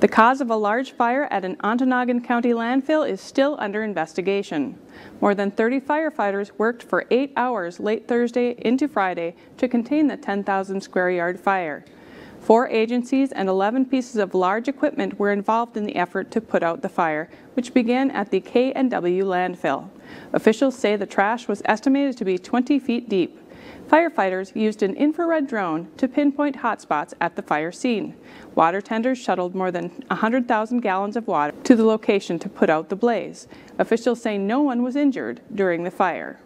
The cause of a large fire at an Ontonagon County landfill is still under investigation. More than 30 firefighters worked for eight hours late Thursday into Friday to contain the 10,000 square yard fire. Four agencies and 11 pieces of large equipment were involved in the effort to put out the fire, which began at the K&W landfill. Officials say the trash was estimated to be 20 feet deep. Firefighters used an infrared drone to pinpoint hotspots at the fire scene. Water tenders shuttled more than 100,000 gallons of water to the location to put out the blaze. Officials say no one was injured during the fire.